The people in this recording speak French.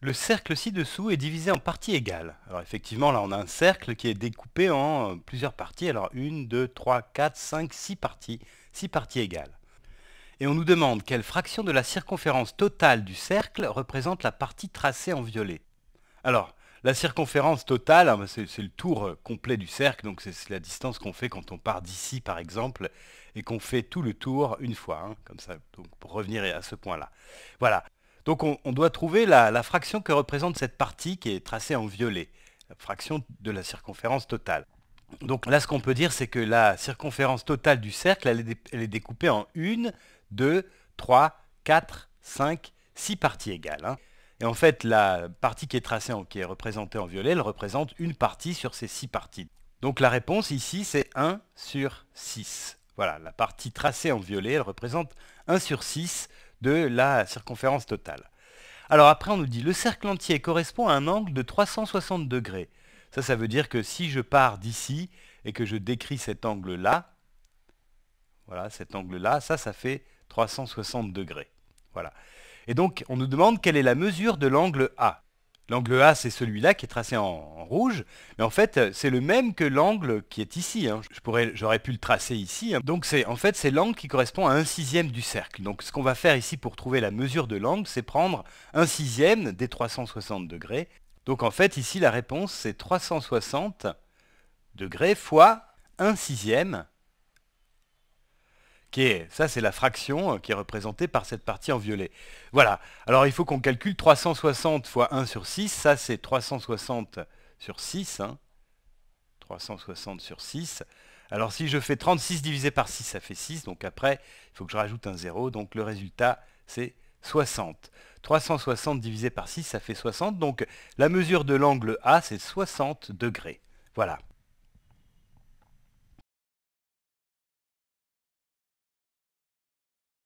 Le cercle ci-dessous est divisé en parties égales. Alors effectivement, là on a un cercle qui est découpé en euh, plusieurs parties. Alors une, deux, trois, quatre, cinq, six parties. six parties égales. Et on nous demande quelle fraction de la circonférence totale du cercle représente la partie tracée en violet. Alors, la circonférence totale, hein, c'est le tour euh, complet du cercle, donc c'est la distance qu'on fait quand on part d'ici par exemple, et qu'on fait tout le tour une fois, hein, comme ça, donc pour revenir à ce point-là. Voilà, donc on, doit trouver la, fraction que représente cette partie qui est tracée en violet, la fraction de la circonférence totale. Donc là, ce qu'on peut dire, c'est que la circonférence totale du cercle, elle est, découpée en 1, 2, 3, 4, 5, 6 parties égales. Hein. Et en fait, la partie qui est tracée, qui est représentée en violet, elle représente une partie sur ces 6 parties. Donc la réponse ici, c'est 1 sur 6. Voilà, la partie tracée en violet, elle représente 1 sur 6 de la circonférence totale. Alors après, on nous dit le cercle entier correspond à un angle de 360 degrés. Ça, ça veut dire que si je pars d'ici et que je décris cet angle-là, voilà, cet angle-là, ça, ça fait 360 degrés. Voilà. Et donc, on nous demande quelle est la mesure de l'angle A. L'angle A, c'est celui-là qui est tracé en, rouge, mais en fait, c'est le même que l'angle qui est ici. Hein. J'aurais pu le tracer ici. Hein. Donc c'est en fait, c'est l'angle qui correspond à un sixième du cercle. Donc ce qu'on va faire ici pour trouver la mesure de l'angle, c'est prendre un sixième des 360 degrés. Donc en fait, ici, la réponse, c'est 360 degrés fois un sixième ça c'est la fraction euh, qui est représentée par cette partie en violet. Voilà, alors il faut qu'on calcule 360 fois 1 sur 6, ça c'est 360 sur 6, 360 hein. sur 6. Alors si je fais 36 divisé par 6, ça fait 6, donc après, il faut que je rajoute un 0, donc le résultat c'est 60. 360 divisé par 6, ça fait 60, donc la mesure de l'angle A c'est 60 degrés. Voilà.